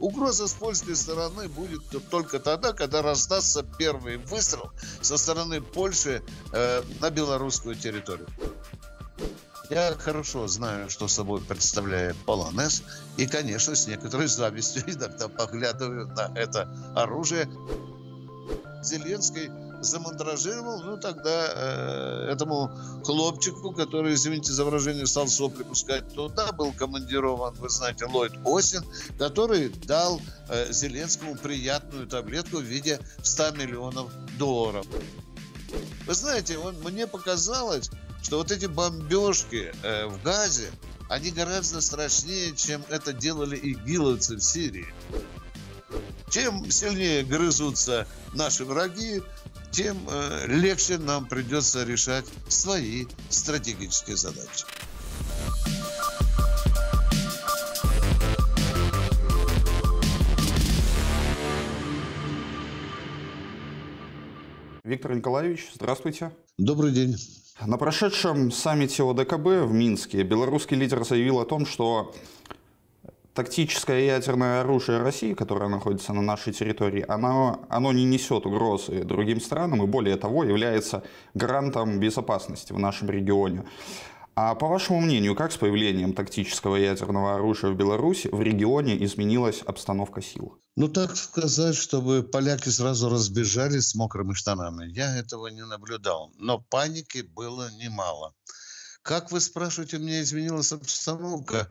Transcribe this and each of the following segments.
Угроза с польской стороны будет только тогда, когда раздастся первый выстрел со стороны Польши э, на белорусскую территорию. Я хорошо знаю, что собой представляет полонез, и, конечно, с некоторой завистью иногда поглядываю на это оружие. Зеленский замандражировал, ну тогда э, этому хлопчику, который, извините за выражение, стал сопли пускать туда, был командирован, вы знаете, Ллойд Осин, который дал э, Зеленскому приятную таблетку в виде 100 миллионов долларов. Вы знаете, он, мне показалось, что вот эти бомбежки э, в Газе, они гораздо страшнее, чем это делали игиловцы в Сирии. Чем сильнее грызутся наши враги, тем э, легче нам придется решать свои стратегические задачи. Виктор Николаевич, здравствуйте. Добрый день. На прошедшем саммите ОДКБ в Минске белорусский лидер заявил о том, что тактическое ядерное оружие России, которое находится на нашей территории, оно, оно не несет угрозы другим странам и, более того, является гарантом безопасности в нашем регионе. А по вашему мнению, как с появлением тактического ядерного оружия в Беларуси в регионе изменилась обстановка сил? Ну, так сказать, чтобы поляки сразу разбежались с мокрыми штанами. Я этого не наблюдал. Но паники было немало. Как, вы спрашиваете, у меня изменилась обстановка?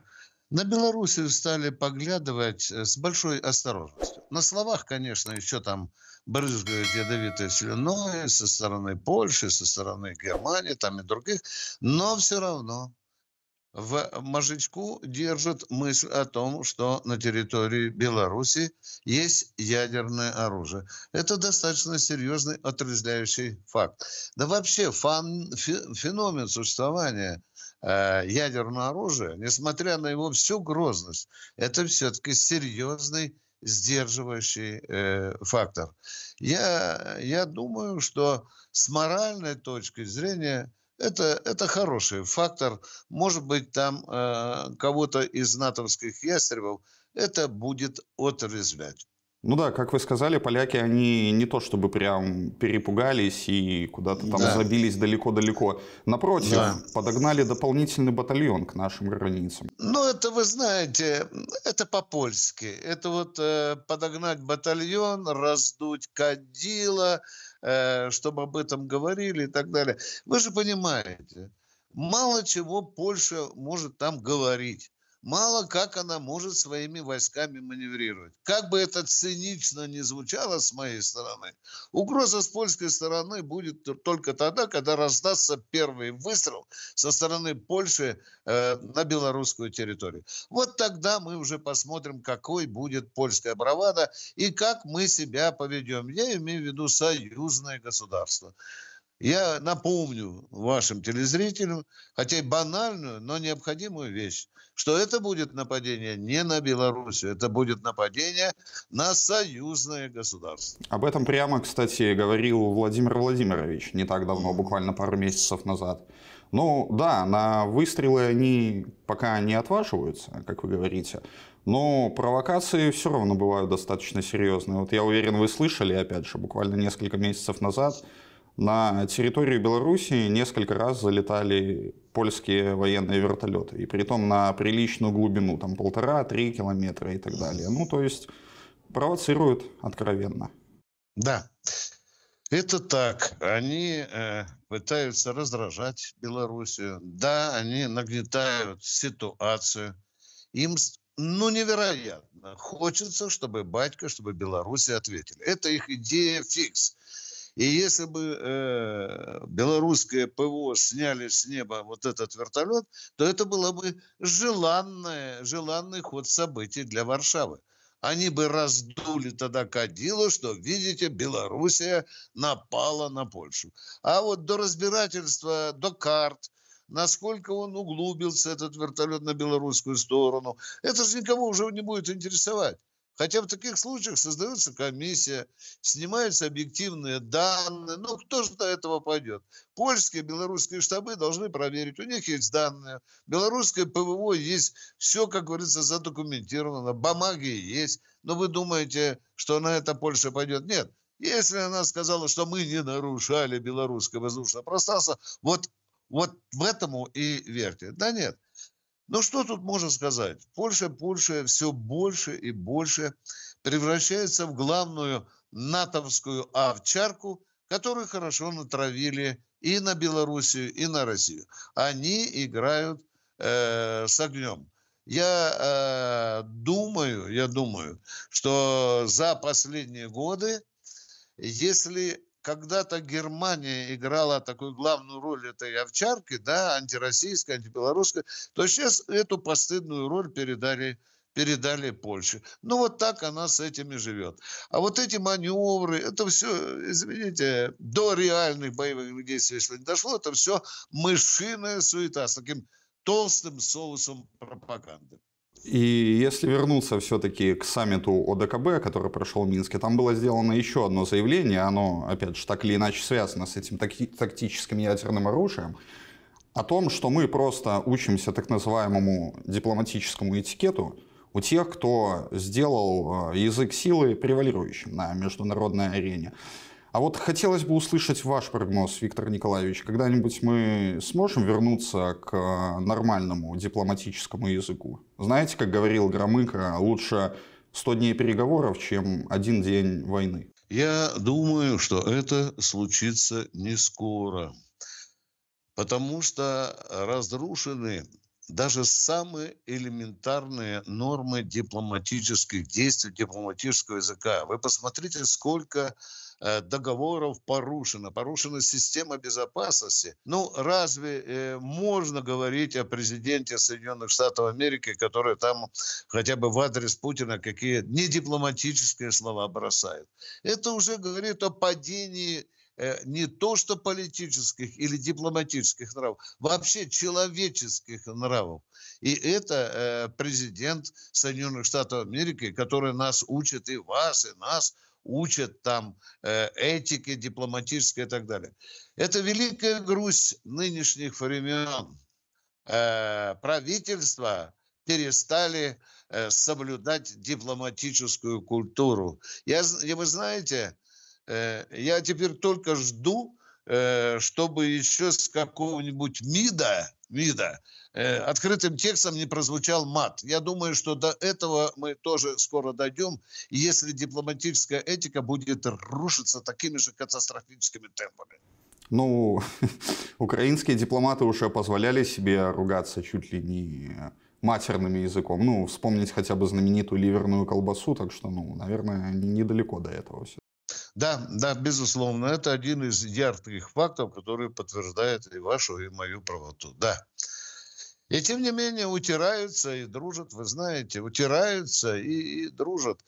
На Белоруссию стали поглядывать э, с большой осторожностью. На словах, конечно, еще там брызгают ядовитой слюной со стороны Польши, со стороны Германии, там и других, но все равно в мозжечку держит мысль о том, что на территории Беларуси есть ядерное оружие. Это достаточно серьезный отрезвляющий факт. Да вообще фан, феномен существования Э, ядерного оружия, несмотря на его всю грозность, это все-таки серьезный сдерживающий э, фактор. Я, я думаю, что с моральной точки зрения это, это хороший фактор. Может быть, там э, кого-то из натовских ястребов это будет отрезвлять. Ну да, как вы сказали, поляки, они не то чтобы прям перепугались и куда-то там да. забились далеко-далеко. Напротив, да. подогнали дополнительный батальон к нашим границам. Ну это вы знаете, это по-польски. Это вот э, подогнать батальон, раздуть кадила, э, чтобы об этом говорили и так далее. Вы же понимаете, мало чего Польша может там говорить мало как она может своими войсками маневрировать. Как бы это цинично не звучало с моей стороны, угроза с польской стороны будет только тогда, когда раздастся первый выстрел со стороны Польши э, на белорусскую территорию. Вот тогда мы уже посмотрим, какой будет польская бравада и как мы себя поведем. Я имею в виду союзное государство. Я напомню вашим телезрителям, хотя и банальную, но необходимую вещь что это будет нападение не на Белоруссию, это будет нападение на союзное государство. Об этом прямо, кстати, говорил Владимир Владимирович не так давно, буквально пару месяцев назад. Ну да, на выстрелы они пока не отваживаются, как вы говорите, но провокации все равно бывают достаточно серьезные. Вот я уверен, вы слышали, опять же, буквально несколько месяцев назад на территорию Беларуси несколько раз залетали польские военные вертолеты, и при том на приличную глубину, там полтора-три километра и так далее. Ну, то есть провоцируют откровенно. Да, это так. Они э, пытаются раздражать Белоруссию. Да, они нагнетают ситуацию. Им ну, невероятно. Хочется, чтобы батька, чтобы Беларусь ответили. Это их идея фикс. И если бы э, белорусское ПВО сняли с неба вот этот вертолет, то это было бы желанное, желанный ход событий для Варшавы. Они бы раздули тогда кадило, что, видите, Белоруссия напала на Польшу. А вот до разбирательства, до карт, насколько он углубился, этот вертолет на белорусскую сторону, это же никого уже не будет интересовать. Хотя в таких случаях создается комиссия, снимаются объективные данные. Ну, кто же до этого пойдет? Польские, белорусские штабы должны проверить. У них есть данные. Белорусское ПВО есть. Все, как говорится, задокументировано. Бумаги есть. Но вы думаете, что на это Польша пойдет? Нет. Если она сказала, что мы не нарушали белорусское воздушное пространство, вот, вот в этому и верьте. Да нет. Но что тут можно сказать? Польша, Польша все больше и больше превращается в главную натовскую овчарку, которую хорошо натравили и на Белоруссию, и на Россию. Они играют э, с огнем. Я э, думаю, я думаю, что за последние годы, если когда-то Германия играла такую главную роль этой овчарки, да, антироссийской, антибелорусской, то сейчас эту постыдную роль передали передали Польше. Ну, вот так она с этими живет. А вот эти маневры, это все, извините, до реальных боевых действий, если не дошло, это все мышиная суета с таким толстым соусом пропаганды. И если вернуться все-таки к саммиту ОДКБ, который прошел в Минске, там было сделано еще одно заявление, оно, опять же, так или иначе связано с этим такти тактическим ядерным оружием, о том, что мы просто учимся так называемому дипломатическому этикету у тех, кто сделал э, язык силы превалирующим на международной арене. А вот хотелось бы услышать ваш прогноз, Виктор Николаевич. Когда-нибудь мы сможем вернуться к э, нормальному дипломатическому языку? Знаете, как говорил Громыко, лучше 100 дней переговоров, чем один день войны. Я думаю, что это случится не скоро, потому что разрушены даже самые элементарные нормы дипломатических действий, дипломатического языка. Вы посмотрите, сколько Э, договоров порушена, порушена система безопасности. Ну, разве э, можно говорить о президенте Соединенных Штатов Америки, который там хотя бы в адрес Путина какие не дипломатические слова бросает? Это уже говорит о падении э, не то что политических или дипломатических нравов, вообще человеческих нравов. И это президент Соединенных Штатов Америки, который нас учит и вас, и нас учат там э, этике дипломатической и так далее. Это великая грусть нынешних времен. Э, правительства перестали э, соблюдать дипломатическую культуру. Я, и вы знаете, э, я теперь только жду, Э, чтобы еще с какого-нибудь МИДа, МИДа э, открытым текстом не прозвучал мат. Я думаю, что до этого мы тоже скоро дойдем, если дипломатическая этика будет рушиться такими же катастрофическими темпами. Ну, украинские дипломаты уже позволяли себе ругаться чуть ли не матерным языком. Ну, вспомнить хотя бы знаменитую ливерную колбасу, так что, ну, наверное, недалеко до этого все да, да, безусловно, это один из ярких фактов, который подтверждает и вашу, и мою правоту. Да. И тем не менее утираются и дружат, вы знаете, утираются и, и дружат.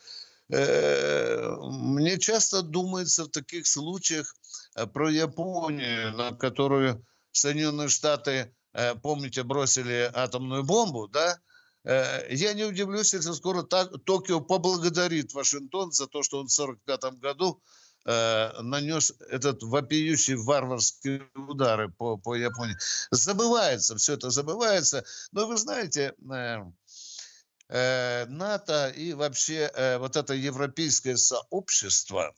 Э, мне часто думается в таких случаях э, про Японию, на которую Соединенные Штаты, э, помните, бросили атомную бомбу, да, Э, я не удивлюсь, если скоро Токио поблагодарит Вашингтон за то, что он в 1945 году э, нанес этот вопиющий варварский удары по, по Японии. Забывается, все это забывается. Но вы знаете, э, НАТО и вообще вот это европейское сообщество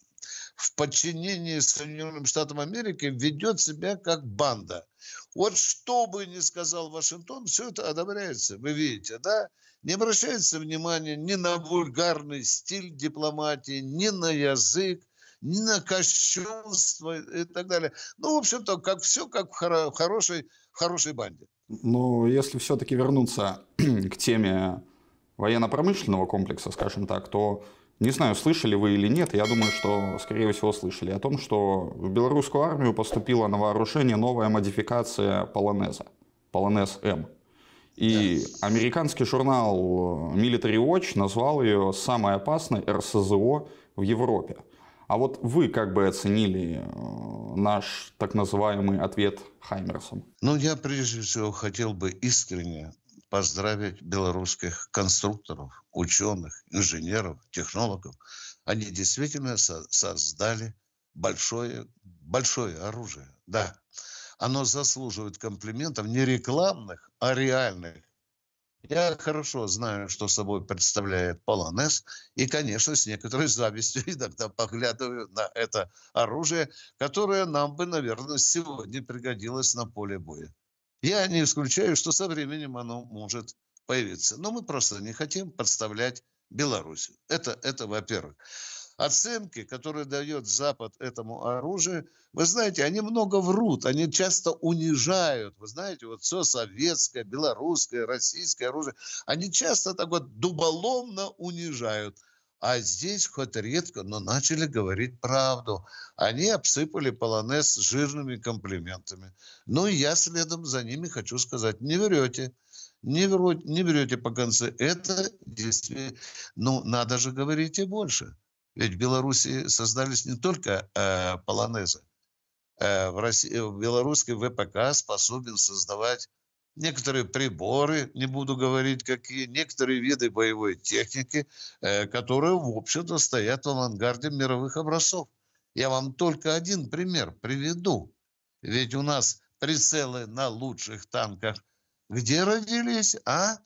в подчинении Соединенным Штатам Америки ведет себя как банда. Вот что бы ни сказал Вашингтон, все это одобряется, вы видите, да? Не обращается внимания ни на вульгарный стиль дипломатии, ни на язык, ни на кощунство и так далее. Ну, в общем-то, как все как в хорошей, хорошей банде. Ну, если все-таки вернуться к теме военно-промышленного комплекса, скажем так, то не знаю, слышали вы или нет, я думаю, что, скорее всего, слышали о том, что в белорусскую армию поступила на вооружение новая модификация полонеза, полонез-М. И американский журнал э, Military Watch назвал ее самой опасной РСЗО в Европе. А вот вы как бы оценили э, наш так называемый ответ Хаймерсом? Ну, я прежде всего хотел бы искренне поздравить белорусских конструкторов, ученых, инженеров, технологов. Они действительно со создали большое, большое оружие. Да, оно заслуживает комплиментов не рекламных, а реальных. Я хорошо знаю, что собой представляет полонез, и, конечно, с некоторой завистью иногда поглядываю на это оружие, которое нам бы, наверное, сегодня пригодилось на поле боя. Я не исключаю, что со временем оно может появиться. Но мы просто не хотим подставлять Белоруссию. Это, это во-первых. Оценки, которые дает Запад этому оружию, вы знаете, они много врут, они часто унижают. Вы знаете, вот все советское, белорусское, российское оружие, они часто так вот дуболомно унижают – а здесь хоть редко, но начали говорить правду. Они обсыпали полонез жирными комплиментами. Ну, и я следом за ними хочу сказать, не врете. Не, врете, не берете по концу. Это действие, ну, надо же говорить и больше. Ведь в Беларуси создались не только э, полонезы. Э, в, России, в ВПК способен создавать некоторые приборы, не буду говорить какие, некоторые виды боевой техники, э, которые, в общем-то, стоят в авангарде мировых образцов. Я вам только один пример приведу. Ведь у нас прицелы на лучших танках где родились, а?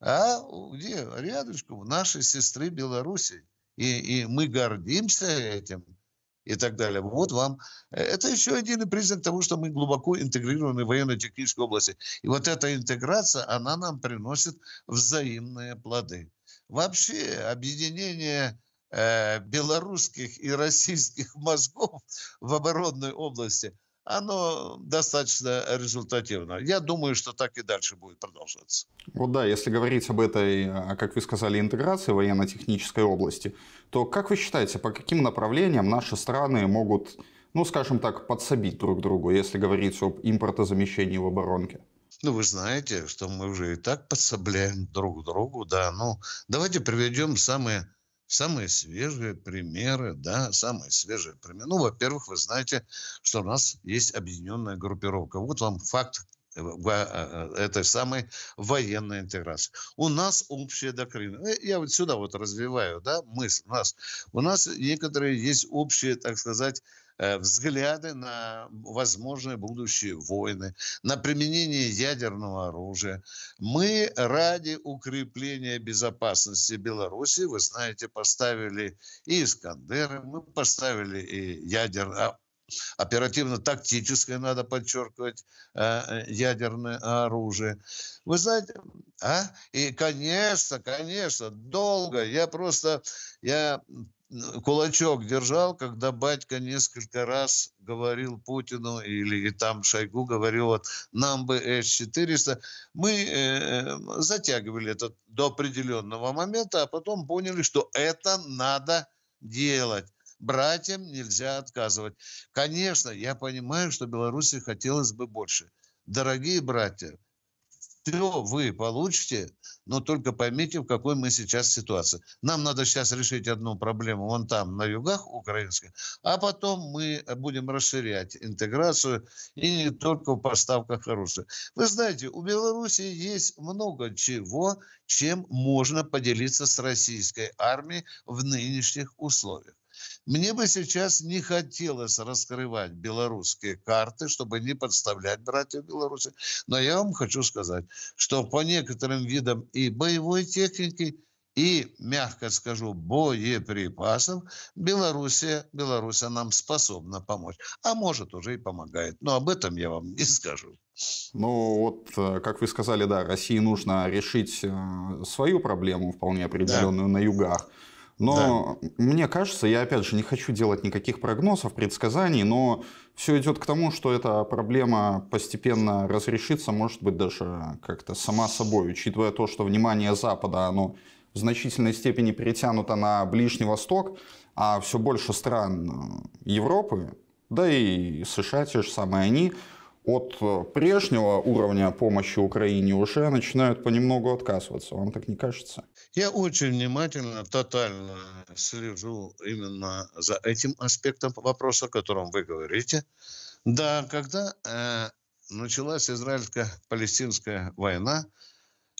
А где? Рядышком, нашей сестры Беларуси. И, и мы гордимся этим – и так далее. Вот вам. Э, это еще один признак того, что мы глубоко интегрированы в военно-технической области. И вот эта интеграция, она нам приносит взаимные плоды. Вообще объединение э, белорусских и российских мозгов в оборонной области – оно достаточно результативно. Я думаю, что так и дальше будет продолжаться. Вот да, если говорить об этой, а, как вы сказали, интеграции военно-технической области, то как вы считаете, по каким направлениям наши страны могут, ну, скажем так, подсобить друг другу, если говорить об импортозамещении в оборонке? Ну, вы знаете, что мы уже и так подсобляем друг другу, да. Ну, давайте приведем самые самые свежие примеры, да, самые свежие примеры. Ну, во-первых, вы знаете, что у нас есть объединенная группировка. Вот вам факт э, э, э, этой самой военной интеграции. У нас общая доктрина. Я вот сюда вот развиваю, да, мысль. У нас, у нас некоторые есть общие, так сказать, Э, взгляды на возможные будущие войны, на применение ядерного оружия. Мы ради укрепления безопасности Беларуси, вы знаете, поставили и Искандеры, мы поставили и ядер, а, оперативно-тактическое, надо подчеркивать, э, ядерное оружие. Вы знаете, а? И, конечно, конечно, долго. Я просто, я кулачок держал, когда батька несколько раз говорил Путину или и там Шойгу говорил, вот нам бы С-400. Мы э, э, затягивали это до определенного момента, а потом поняли, что это надо делать. Братьям нельзя отказывать. Конечно, я понимаю, что Беларуси хотелось бы больше. Дорогие братья, все вы получите, но только поймите, в какой мы сейчас ситуации. Нам надо сейчас решить одну проблему вон там, на югах украинских, а потом мы будем расширять интеграцию и не только в поставках оружия. Вы знаете, у Беларуси есть много чего, чем можно поделиться с российской армией в нынешних условиях. Мне бы сейчас не хотелось раскрывать белорусские карты, чтобы не подставлять братьев Беларуси. Но я вам хочу сказать, что по некоторым видам и боевой техники, и, мягко скажу, боеприпасов, Белоруссия, Белоруссия нам способна помочь. А может, уже и помогает. Но об этом я вам не скажу. Ну вот, э, как вы сказали, да, России нужно решить э, свою проблему вполне определенную да. на югах. Но да. мне кажется, я опять же не хочу делать никаких прогнозов, предсказаний, но все идет к тому, что эта проблема постепенно разрешится, может быть, даже как-то сама собой, учитывая то, что внимание Запада, оно в значительной степени перетянуто на Ближний Восток, а все больше стран э, Европы, да и США, те же самые они, от э, прежнего уровня помощи Украине уже начинают понемногу отказываться. Вам так не кажется? Я очень внимательно, тотально слежу именно за этим аспектом вопроса, о котором вы говорите. Да, когда э, началась израильско-палестинская война,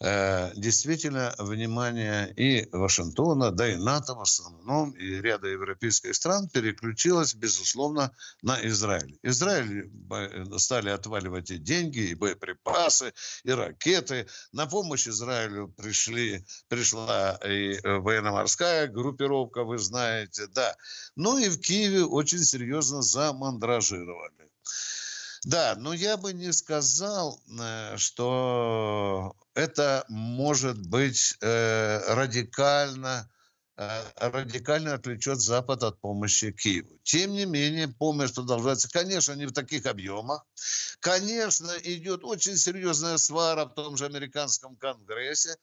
Э, действительно внимание и Вашингтона, да и НАТО в основном, и ряда европейских стран переключилось, безусловно, на Израиль. Израиль э, стали отваливать и деньги, и боеприпасы, и ракеты. На помощь Израилю пришли, пришла и э, военно-морская группировка, вы знаете, да. Ну и в Киеве очень серьезно замандражировали. Да, но я бы не сказал, э, что это может быть э, радикально, э, радикально отвлечет Запад от помощи Киеву. Тем не менее, помощь продолжается, конечно, не в таких объемах. Конечно, идет очень серьезная свара в том же американском Конгрессе.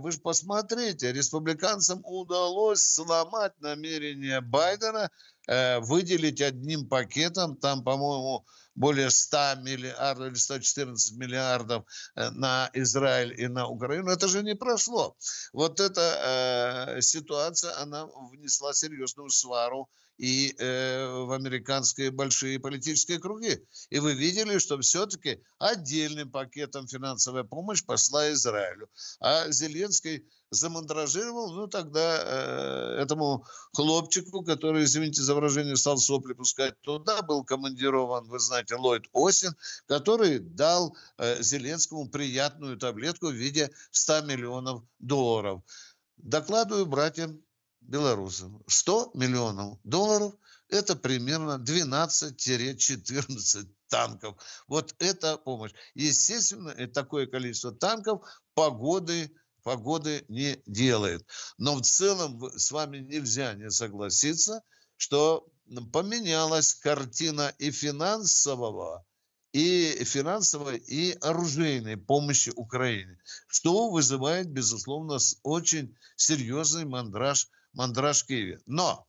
Вы же посмотрите, республиканцам удалось сломать намерение Байдена – Э, выделить одним пакетом, там, по-моему, более 100 миллиардов или 114 миллиардов на Израиль и на Украину. Это же не прошло. Вот эта э, ситуация, она внесла серьезную свару и э, в американские большие политические круги. И вы видели, что все-таки отдельным пакетом финансовая помощь пошла Израилю. А Зеленский замандражировал, ну, тогда э, этому хлопчику, который, извините за выражение, стал сопли пускать туда, был командирован, вы знаете, Ллойд Осин, который дал э, Зеленскому приятную таблетку в виде 100 миллионов долларов. Докладываю братьям белорусам. 100 миллионов долларов – это примерно 12-14 танков. Вот это помощь. Естественно, такое количество танков погоды – погоды не делает. Но в целом с вами нельзя не согласиться, что поменялась картина и финансового, и финансовой, и оружейной помощи Украине, что вызывает, безусловно, очень серьезный мандраж, мандраж Киеве. Но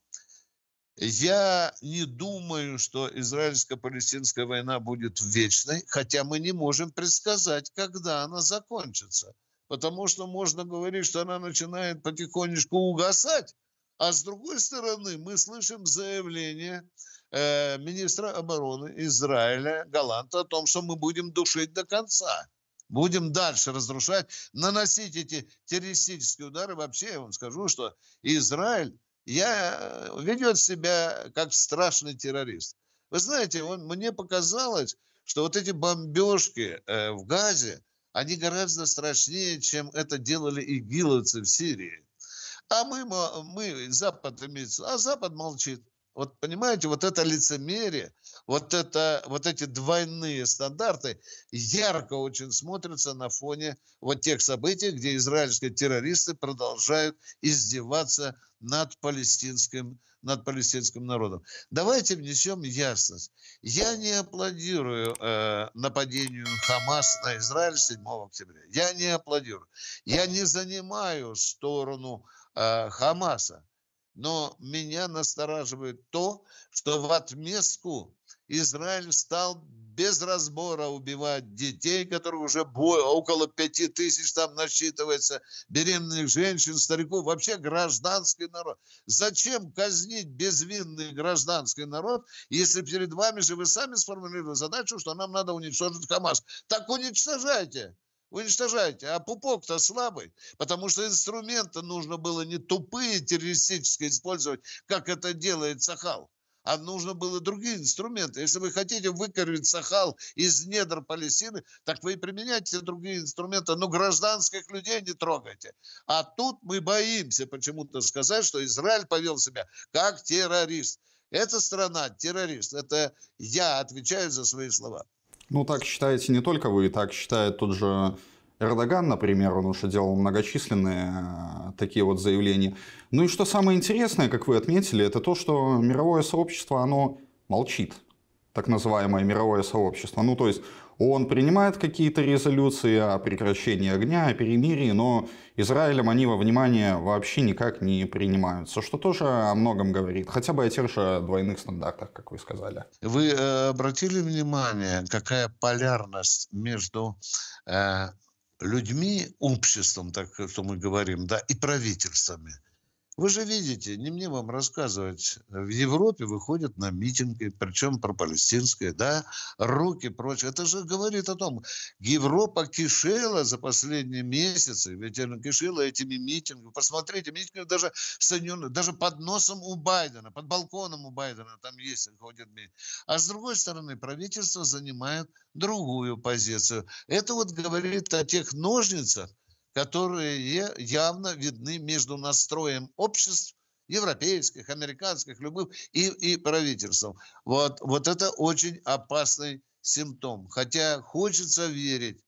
я не думаю, что израильско-палестинская война будет вечной, хотя мы не можем предсказать, когда она закончится – потому что можно говорить, что она начинает потихонечку угасать, а с другой стороны мы слышим заявление э, министра обороны Израиля Галанта о том, что мы будем душить до конца. Будем дальше разрушать, наносить эти террористические удары. Вообще, я вам скажу, что Израиль я, э, ведет себя как страшный террорист. Вы знаете, он, мне показалось, что вот эти бомбежки э, в Газе, они гораздо страшнее, чем это делали игиловцы в Сирии. А мы, мы Запад имеется, а Запад молчит. Вот понимаете, вот это лицемерие, вот, это, вот эти двойные стандарты ярко очень смотрятся на фоне вот тех событий, где израильские террористы продолжают издеваться над палестинским, над палестинским народом. Давайте внесем ясность. Я не аплодирую э, нападению Хамас на Израиль 7 октября. Я не аплодирую. Я не занимаю сторону э, Хамаса. Но меня настораживает то, что в отместку Израиль стал без разбора убивать детей, которых уже около пяти тысяч там насчитывается, беременных женщин, стариков, вообще гражданский народ. Зачем казнить безвинный гражданский народ, если перед вами же вы сами сформулировали задачу, что нам надо уничтожить Хамас? Так уничтожайте уничтожайте. А пупок-то слабый, потому что инструменты нужно было не тупые террористические использовать, как это делает Сахал, а нужно было другие инструменты. Если вы хотите выкорить Сахал из недр Палестины, так вы и применяйте другие инструменты, но гражданских людей не трогайте. А тут мы боимся почему-то сказать, что Израиль повел себя как террорист. Эта страна террорист. Это я отвечаю за свои слова. Ну, так считаете не только вы, так считает тот же Эрдоган, например, он уже делал многочисленные э, такие вот заявления. Ну и что самое интересное, как вы отметили, это то, что мировое сообщество, оно молчит, так называемое мировое сообщество. Ну, то есть ООН принимает какие-то резолюции о прекращении огня, о перемирии, но Израилем они во внимание вообще никак не принимаются, что тоже о многом говорит, хотя бы о тех же двойных стандартах, как вы сказали. Вы э, обратили внимание, какая полярность между э, людьми, обществом, так что мы говорим, да, и правительствами – вы же видите, не мне вам рассказывать, э, в Европе выходят на митинги, причем про пропалестинские, да, руки прочь. Это же говорит о том, Европа кишела за последние месяцы, ведь она кишела этими митингами. Посмотрите, митинги даже Соединенные, даже под носом у Байдена, под балконом у Байдена там есть, ходят. митинг. А с другой стороны, правительство занимает другую позицию. Это вот говорит о тех ножницах, которые явно видны между настроем обществ европейских, американских, любых, и, и правительством. Вот, вот это очень опасный симптом. Хотя хочется верить,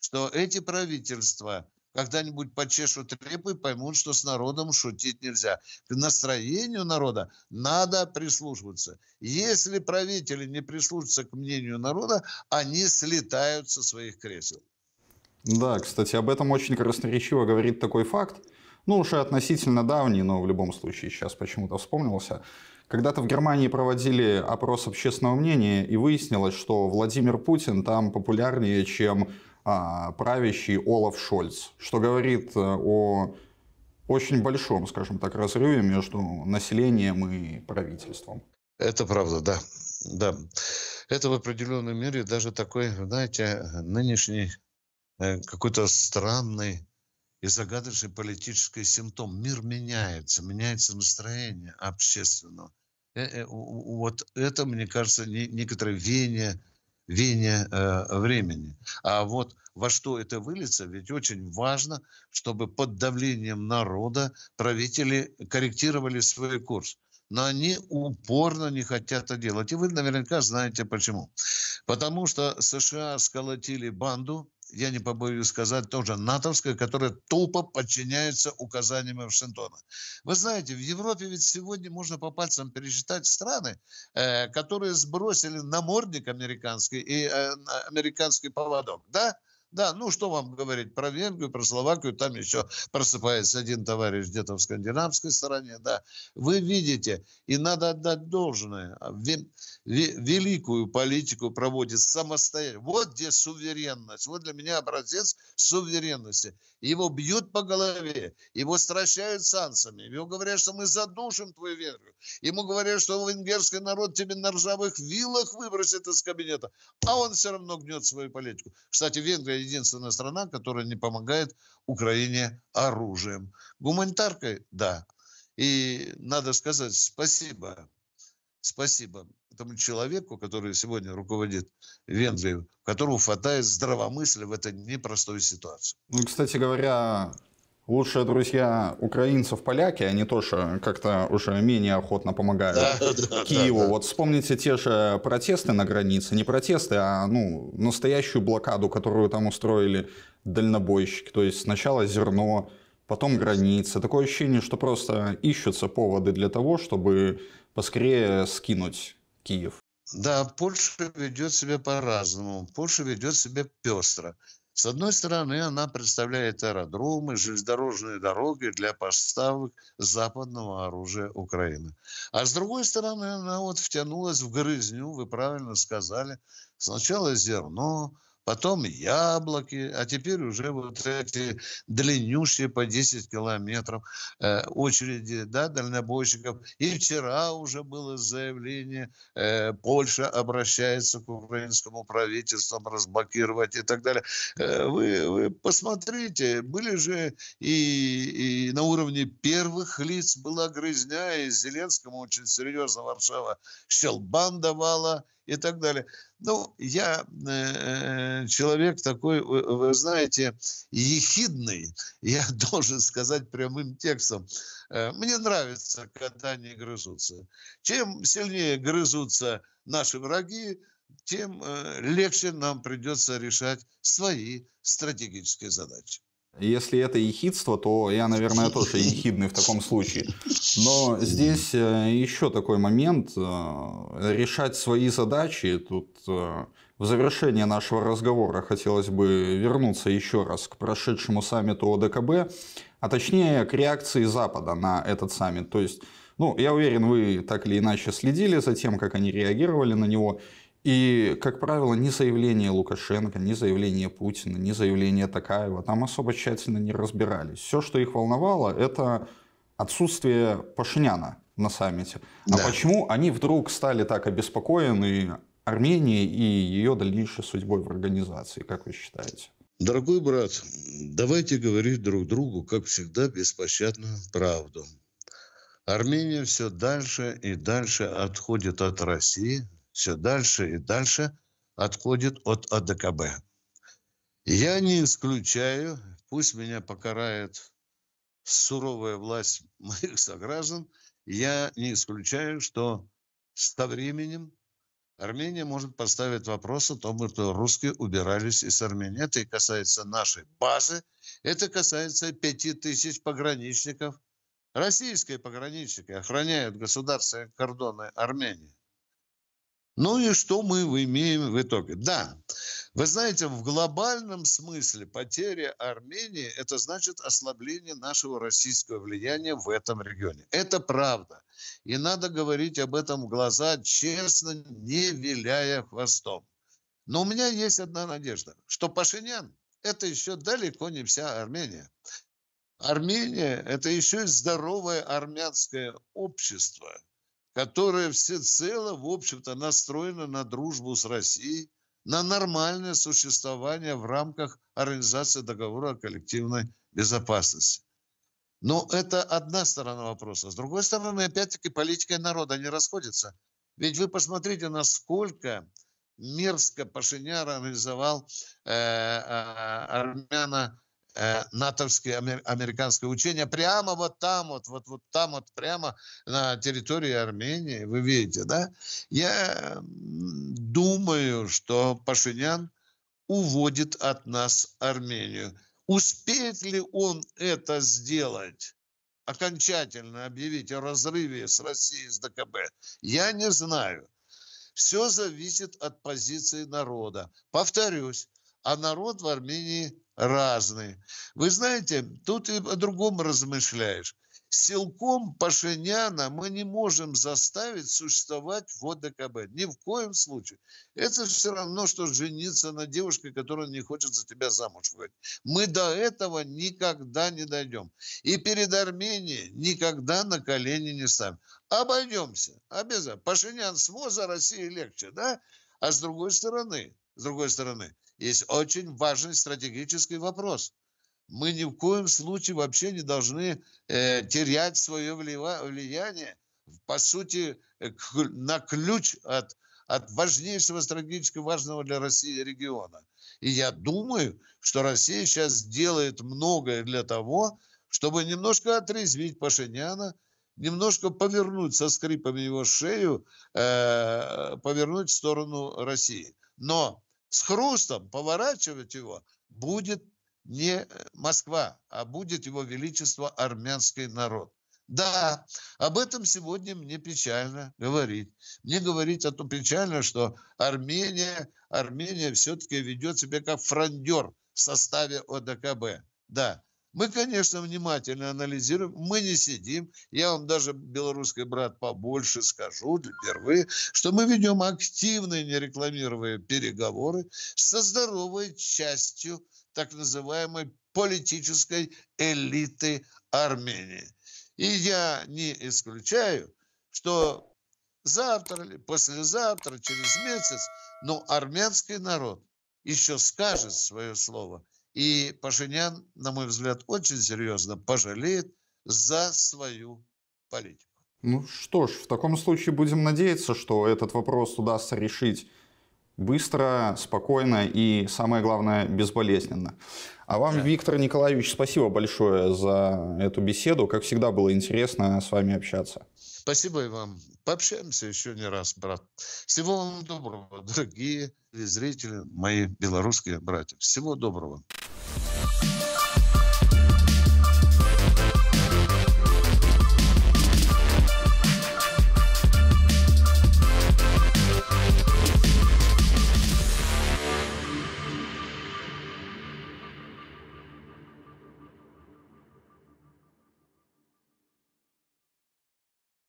что эти правительства когда-нибудь почешут репы и поймут, что с народом шутить нельзя. К настроению народа надо прислушиваться. Если правители не прислушаются к мнению народа, они слетают со своих кресел. Да, кстати, об этом очень красноречиво говорит такой факт, ну уже относительно давний, но в любом случае сейчас почему-то вспомнился. Когда-то в Германии проводили опрос общественного мнения, и выяснилось, что Владимир Путин там популярнее, чем а, правящий Олаф Шольц, что говорит э, о очень большом, скажем так, разрыве между населением и правительством. Это правда, да. Да. Это в определенной мере даже такой, знаете, нынешний Э, какой-то странный и загадочный политический симптом. Мир меняется, меняется настроение общественного. Э, э, вот это, мне кажется, некоторое веяние, веяние времени. А вот во что это выльется, ведь очень важно, чтобы под давлением народа правители корректировали свой курс но они упорно не хотят это делать. И вы наверняка знаете почему. Потому что США сколотили банду, я не побоюсь сказать, тоже натовская, которая тупо подчиняется указаниям Вашингтона. Вы знаете, в Европе ведь сегодня можно по пальцам пересчитать страны, э, которые сбросили намордник американский и э, американский поводок, да? Да, ну что вам говорить про Венгрию, про Словакию, там еще просыпается один товарищ где-то в скандинавской стороне, да. Вы видите, и надо отдать должное. А великую политику проводит самостоятельно. Вот где суверенность. Вот для меня образец суверенности. Его бьют по голове, его стращают санкциями, ему говорят, что мы задушим твою веру. Ему говорят, что венгерский народ тебе на ржавых вилах выбросит из кабинета. А он все равно гнет свою политику. Кстати, Венгрия единственная страна, которая не помогает Украине оружием. Гуманитаркой – да. И надо сказать спасибо спасибо этому человеку, который сегодня руководит Венгрией, которому хватает здравомыслия в этой непростой ситуации. Ну, кстати говоря, лучшие друзья украинцев поляки, они тоже как-то уже менее охотно помогают да, да, Киеву. Да, да. Вот вспомните те же протесты на границе, не протесты, а ну, настоящую блокаду, которую там устроили дальнобойщики. То есть сначала зерно, потом граница. Такое ощущение, что просто ищутся поводы для того, чтобы поскорее скинуть Киев? Да, Польша ведет себя по-разному. Польша ведет себя пестро. С одной стороны, она представляет аэродромы, железнодорожные дороги для поставок западного оружия Украины. А с другой стороны, она вот втянулась в грызню, вы правильно сказали. Сначала зерно, потом яблоки, а теперь уже вот эти длиннющие по 10 километров э, очереди да, дальнобойщиков. И вчера уже было заявление, э, Польша обращается к украинскому правительству разблокировать и так далее. Э, вы, вы посмотрите, были же и, и на уровне первых лиц была грызня, и Зеленскому очень серьезно Варшава щелбан давала, и так далее. Ну, я э, э, человек такой, вы, вы знаете, ехидный, я должен сказать прямым текстом. Э, мне нравится, когда они грызутся. Чем сильнее грызутся наши враги, тем э, легче нам придется решать свои стратегические задачи. Если это ехидство, то я, наверное, тоже ехидный в таком случае. Но здесь э, еще такой момент. Э, решать свои задачи. Тут э, в завершение нашего разговора хотелось бы вернуться еще раз к прошедшему саммиту ОДКБ, а точнее к реакции Запада на этот саммит. То есть ну, я уверен, вы так или иначе следили за тем, как они реагировали на него. И, как правило, ни заявление Лукашенко, ни заявление Путина, ни заявление Такаева там особо тщательно не разбирались. Все, что их волновало, это отсутствие Пашиняна на саммите. А да. А почему они вдруг стали так обеспокоены Арменией и ее дальнейшей судьбой в организации, как вы считаете? Дорогой брат, давайте говорить друг другу, как всегда, беспощадную правду. Армения все дальше и дальше отходит от России, все дальше и дальше отходит от АДКБ. Я не исключаю, пусть меня покарает суровая власть моих сограждан, я не исключаю, что со временем Армения может поставить вопрос о том, что русские убирались из Армении. Это и касается нашей базы, это касается пяти тысяч пограничников, российские пограничники охраняют государственные кордоны Армении. Ну и что мы имеем в итоге? Да, вы знаете, в глобальном смысле потеря Армении – это значит ослабление нашего российского влияния в этом регионе. Это правда. И надо говорить об этом в глаза, честно, не виляя хвостом. Но у меня есть одна надежда, что Пашинян – это еще далеко не вся Армения. Армения – это еще и здоровое армянское общество – которая всецело, в общем-то, настроена на дружбу с Россией, на нормальное существование в рамках организации договора о коллективной безопасности. Но это одна сторона вопроса. С другой стороны, опять-таки, политика народа не расходится. Ведь вы посмотрите, насколько мерзко Пашиняр организовал э, э, а, а, армяна э, натовские амер, американские прямо вот там вот, вот, вот там вот, прямо на территории Армении, вы видите, да? Я думаю, что Пашинян уводит от нас Армению. Успеет ли он это сделать? окончательно объявить о разрыве с Россией, с ДКБ, я не знаю. Все зависит от позиции народа. Повторюсь, а народ в Армении разные. Вы знаете, тут и о другом размышляешь. Силком Пашиняна мы не можем заставить существовать в ОДКБ. Ни в коем случае. Это все равно, что жениться на девушке, которая не хочет за тебя замуж выходить. Мы до этого никогда не дойдем. И перед Арменией никогда на колени не ставим. Обойдемся. Обязательно. Пашинян с МОЗа России легче, да? А с другой стороны, с другой стороны, есть очень важный стратегический вопрос. Мы ни в коем случае вообще не должны э, терять свое влияние, по сути, э, на ключ от, от важнейшего стратегически важного для России региона. И я думаю, что Россия сейчас делает многое для того, чтобы немножко отрезвить Пашиняна, немножко повернуть со скрипами его шею, э, повернуть в сторону России. Но с хрустом поворачивать его будет не э, Москва, а будет его величество армянский народ. Да, об этом сегодня мне печально говорить. Мне говорить о том печально, что Армения, Армения все-таки ведет себя как фрондер в составе ОДКБ. Да, мы, конечно, внимательно анализируем, мы не сидим. Я вам даже, белорусский брат, побольше скажу впервые, что мы ведем активные, не рекламируя переговоры со здоровой частью так называемой политической элиты Армении. И я не исключаю, что завтра или послезавтра, через месяц, но армянский народ еще скажет свое слово – и Пашинян, на мой взгляд, очень серьезно пожалеет за свою политику. Ну что ж, в таком случае будем надеяться, что этот вопрос удастся решить быстро, спокойно и, самое главное, безболезненно. А вам, да. Виктор Николаевич, спасибо большое за эту беседу. Как всегда, было интересно с вами общаться. Спасибо и вам. Пообщаемся еще не раз, брат. Всего вам доброго, дорогие зрители, мои белорусские братья. Всего доброго.